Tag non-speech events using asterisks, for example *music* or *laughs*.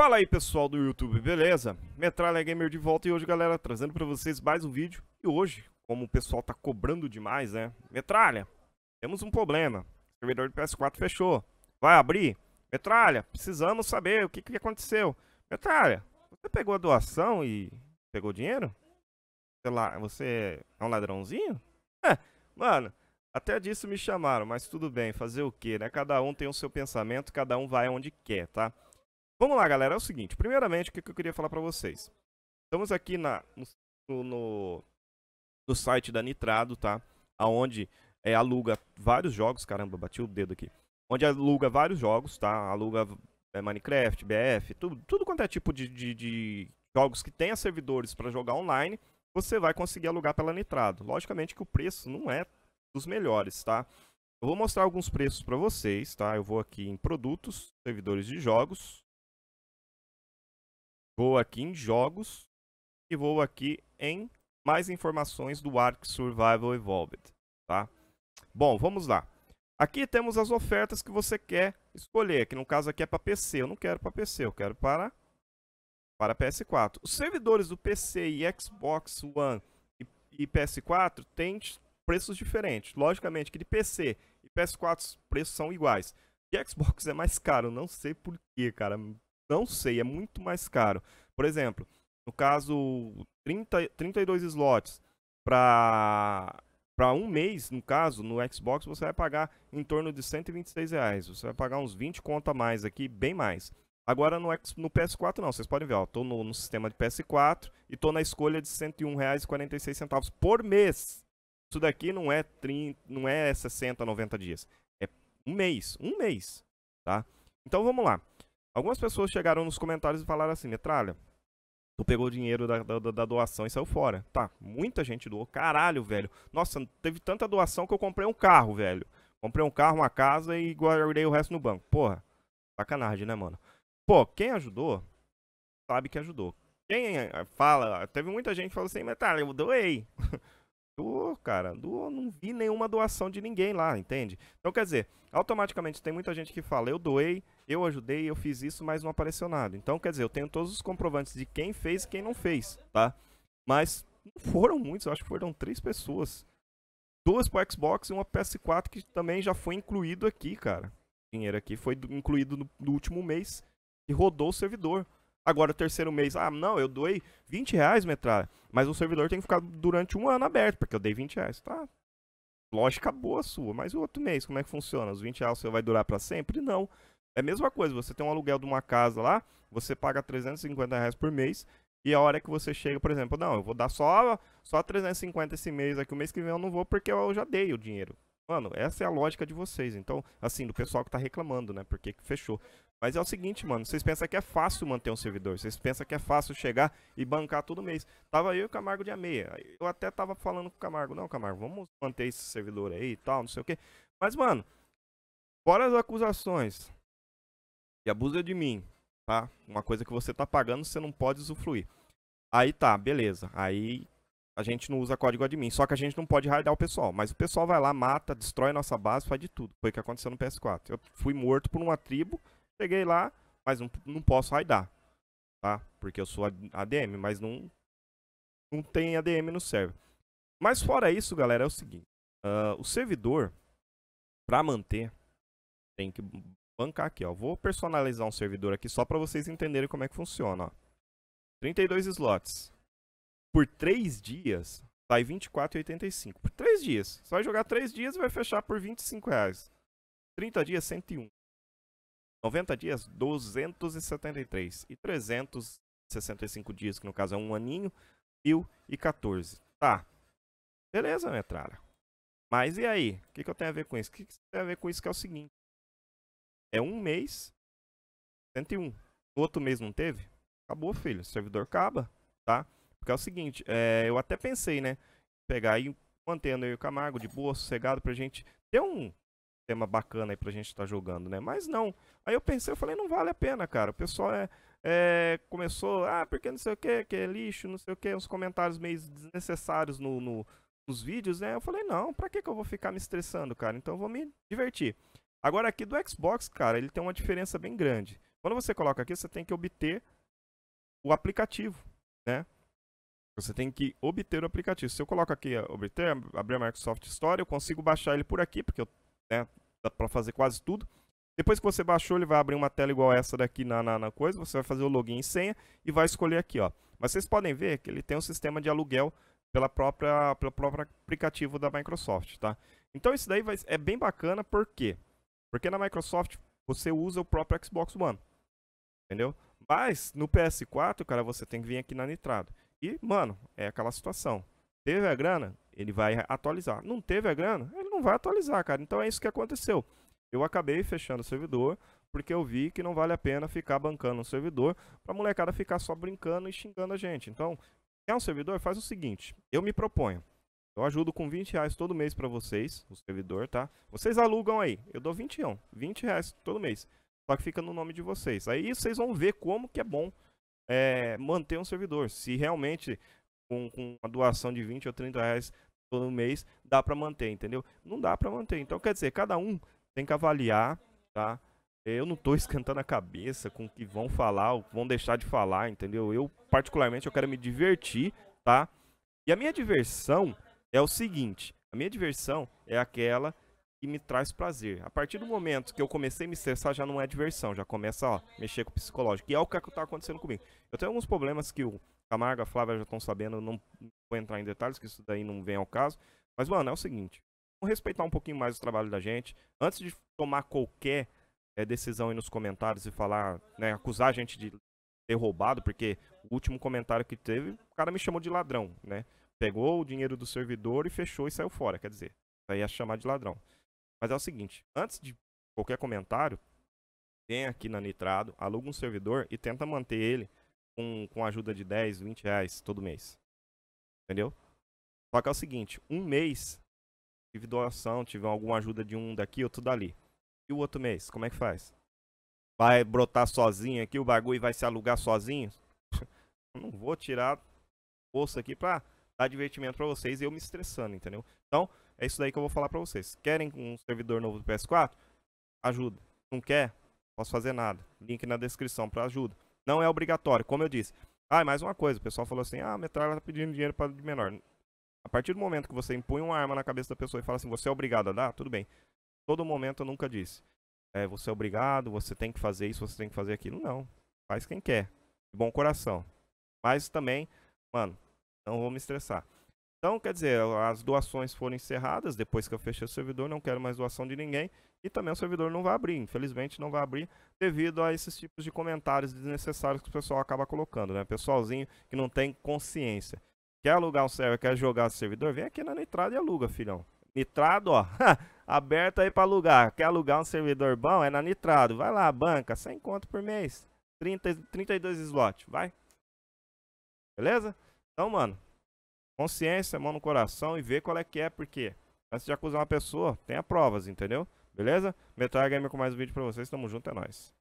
Fala aí pessoal do YouTube, beleza? Metralha Gamer de volta e hoje galera trazendo para vocês mais um vídeo E hoje, como o pessoal tá cobrando demais né Metralha, temos um problema O servidor do PS4 fechou Vai abrir? Metralha, precisamos saber o que que aconteceu Metralha, você pegou a doação e pegou dinheiro? Sei lá, você é um ladrãozinho? *laughs* É, mano, até disso me chamaram, mas tudo bem, fazer o que, né? Cada um tem o seu pensamento, cada um vai onde quer, tá? Vamos lá, galera. É o seguinte. Primeiramente, o que eu queria falar para vocês. Estamos aqui na, no, no, no, site da Nitrado, tá? Aonde é, aluga vários jogos. Caramba, bati o dedo aqui. Onde aluga vários jogos, tá? Aluga é, Minecraft, BF, tudo, tudo quanto é tipo de, de, de jogos que tenha servidores para jogar online, você vai conseguir alugar pela Nitrado. Logicamente que o preço não é dos melhores, tá? Eu vou mostrar alguns preços para vocês, tá? Eu vou aqui em produtos, servidores de jogos, Vou aqui em jogos e vou aqui em mais informações do Ark Survival Evolved, tá? Bom, vamos lá. Aqui temos as ofertas que você quer escolher, que no caso aqui é para PC. Eu não quero para PC, eu quero para, para PS4. Os servidores do PC e Xbox One e, e PS4 têm preços diferentes. Logicamente que de PC e PS4 os preços são iguais. De Xbox é mais caro, não sei porquê, cara. Não sei, é muito mais caro. Por exemplo, no caso, 30, 32 slots para para um mês, no caso, no Xbox, você vai pagar em torno de 126 reais. Você vai pagar uns 20 conto a mais aqui, bem mais. Agora no, X, no PS4 não, vocês podem ver, ó, tô no, no sistema de PS4 e tô na escolha de R$ 101,46 por mês. Isso daqui não é 30, não é 60, 90 dias. É um mês, um mês, tá? Então vamos lá. Algumas pessoas chegaram nos comentários e falaram assim, Metralha, tu pegou o dinheiro da, da, da, doação e saiu fora. Tá, muita gente doou. Caralho, velho. Nossa, teve tanta doação que eu comprei um carro, velho. Comprei um carro, uma casa e guardei o resto no banco. Porra, sacanagem, né, mano? Pô, quem ajudou, sabe que ajudou. Quem eh, fala, teve muita gente que falou assim, Metralha, eu doei. doou, *laughs* cara, doou, não vi nenhuma doação de ninguém lá, entende? Então, quer dizer, automaticamente tem muita gente que fala, eu doei, eu ajudei, eu fiz isso, mas não apareceu nada. Então, quer dizer, eu tenho todos os comprovantes de quem fez e quem não fez, tá? Mas não foram muitos, eu acho que foram três pessoas. Duas pro Xbox e uma PS4 que também já foi incluído aqui, cara. O dinheiro aqui foi incluído no, no último mês e rodou o servidor. Agora, o terceiro mês, ah, não, eu doei 20 reais, metralha. Mas o servidor tem que ficar durante um ano aberto, porque eu dei 20 reais. Tá. Lógica boa sua, mas o outro mês, como é que funciona? Os 20 reais você vai durar para sempre? Não. É a mesma coisa, você tem um aluguel de uma casa lá, você paga 350 reais por mês, e a hora que você chega, por exemplo, não, eu vou dar só, só 350 esse mês aqui, o mês que vem eu não vou porque eu já dei o dinheiro. Mano, essa é a lógica de vocês. Então, assim, do pessoal que tá reclamando, né? Porque fechou. Mas é o seguinte, mano, vocês pensam que é fácil manter um servidor, vocês pensam que é fácil chegar e bancar todo mês. Tava eu e o Camargo de meia. Eu até tava falando com o Camargo, não, Camargo, vamos manter esse servidor aí e tal, não sei o quê. Mas, mano, fora as acusações, e abusa de mim, tá? Uma coisa que você tá pagando, você não pode usufruir. Aí tá, beleza. Aí a gente não usa código admin. Só que a gente não pode raidar o pessoal. Mas o pessoal vai lá, mata, destrói nossa base, faz de tudo. Foi o que aconteceu no PS4. Eu fui morto por uma tribo, cheguei lá, mas não, não posso raidar. Tá? Porque eu sou ADM, mas não, não tem ADM no server. Mas fora isso, galera, é o seguinte. Uh, o servidor, para manter, tem que bancar aqui, ó. Vou personalizar um servidor aqui só para vocês entenderem como é que funciona, ó. 32 slots. Por 3 dias, sai 24,85. Por 3 dias. Você vai jogar 3 dias e vai fechar por 25 reais. 30 dias, 101. 90 dias, 273. E 365 dias, que no caso é um aninho, 1014. Tá. Beleza, metralha. Mas e aí? O que, que eu tenho a ver com isso? O que, que tem a ver com isso que é o seguinte. É um mês, 101. No outro mês não teve? Acabou, filho. O servidor acaba, tá? Porque é o seguinte, é, eu até pensei, né? Pegar aí, mantendo aí o Camargo de boa, sossegado, pra gente ter um tema bacana aí pra gente estar tá jogando, né? Mas não. Aí eu pensei, eu falei, não vale a pena, cara. O pessoal é, é começou, ah, porque não sei o que, que é lixo, não sei o que, uns comentários meio desnecessários no, no, nos vídeos, né? Eu falei, não, pra que, que eu vou ficar me estressando, cara? Então eu vou me divertir. Agora aqui do Xbox, cara, ele tem uma diferença bem grande. Quando você coloca aqui, você tem que obter o aplicativo, né? Você tem que obter o aplicativo. Se eu coloco aqui eh, obter, abrir a Microsoft Store, eu consigo baixar ele por aqui, porque eu, né, dá para fazer quase tudo. Depois que você baixou, ele vai abrir uma tela igual essa daqui na, na, na, coisa. Você vai fazer o login e senha e vai escolher aqui, ó. Mas vocês podem ver que ele tem um sistema de aluguel pela própria, pelo próprio aplicativo da Microsoft, tá? Então isso daí vai, é bem bacana, porque quê? Porque na Microsoft você usa o próprio Xbox One. Entendeu? Mas no PS4, cara, você tem que vir aqui na Nitrado. E, mano, é aquela situação. Teve a grana, ele vai atualizar. Não teve a grana, ele não vai atualizar, cara. Então é isso que aconteceu. Eu acabei fechando o servidor porque eu vi que não vale a pena ficar bancando o servidor pra molecada ficar só brincando e xingando a gente. Então, quer um servidor? Faz o seguinte: eu me proponho. Eu ajudo com 20 reais todo mês para vocês, o servidor, tá? Vocês alugam aí, eu dou 21, 20 reais todo mês. Só que fica no nome de vocês. Aí vocês vão ver como que é bom é, manter um servidor. Se realmente com, com uma doação de 20 ou 30 reais todo mês dá para manter, entendeu? Não dá para manter. Então quer dizer, cada um tem que avaliar, tá? Eu não tô *laughs* esquentando a cabeça com o que vão falar ou vão deixar de falar, entendeu? Eu particularmente eu quero me divertir, tá? E a minha diversão é o seguinte: a minha diversão é aquela que me traz prazer. A partir do momento que eu comecei a me estressar, já não é diversão, já começa a mexer com o psicológico. E é o que é está acontecendo comigo. Eu tenho alguns problemas que o Camargo, a Flávia já estão sabendo, eu não vou entrar em detalhes, que isso daí não vem ao caso. Mas, mano, é o seguinte: vamos respeitar um pouquinho mais o trabalho da gente. Antes de tomar qualquer é, decisão aí nos comentários e falar, né, acusar a gente de ter roubado, porque o último comentário que teve, o cara me chamou de ladrão, né? pegou o dinheiro do servidor e fechou e saiu fora, quer dizer, aí é chamar de ladrão. Mas é o seguinte, antes de qualquer comentário, vem aqui na Nitrado, aluga um servidor e tenta manter ele com, com ajuda de 10, 20 reais todo mês. Entendeu? Só que é o seguinte, um mês tive doação, tive alguma ajuda de um daqui, outro dali. E o outro mês, como é que faz? Vai brotar sozinho aqui, o bagulho vai se alugar sozinho? *laughs* não vou tirar força aqui pra dar divertimento para vocês e eu me estressando, entendeu? Então, é isso daí que eu vou falar para vocês. Querem um servidor novo do PS4? Ajuda. Não quer? Posso fazer nada. Link na descrição para ajuda. Não é obrigatório, como eu disse. Ah, e mais uma coisa, o pessoal falou assim: "Ah, a metralha tá pedindo dinheiro para de menor". A partir do momento que você impõe uma arma na cabeça da pessoa e fala assim: "Você é obrigado a dar?", tudo bem. Todo momento eu nunca disse: é, você é obrigado, você tem que fazer isso, você tem que fazer aquilo". Não. Faz quem quer, de bom coração. Mas também, mano, não vou me estressar. Então, quer dizer, as doações foram encerradas depois que eu fechei o servidor, não quero mais doação de ninguém. E também o servidor não vai abrir, infelizmente não vai abrir, devido a esses tipos de comentários desnecessários que o pessoal acaba colocando, né? Pessoalzinho que não tem consciência. Quer alugar um server, quer jogar o servidor? Vem aqui na Nitrado e aluga, filhão. Nitrado, ó, *laughs* aberto aí para alugar. Quer alugar um servidor bom? É na Nitrado. Vai lá, banca, 100 conto por mês, 30, 32 slots, vai. Beleza? Então, mano, consciência, mão no coração e vê qual é que é, porque antes de acusar uma pessoa, tenha provas, entendeu? Beleza? Metal Gamer com mais um vídeo pra vocês, tamo junto, é nóis.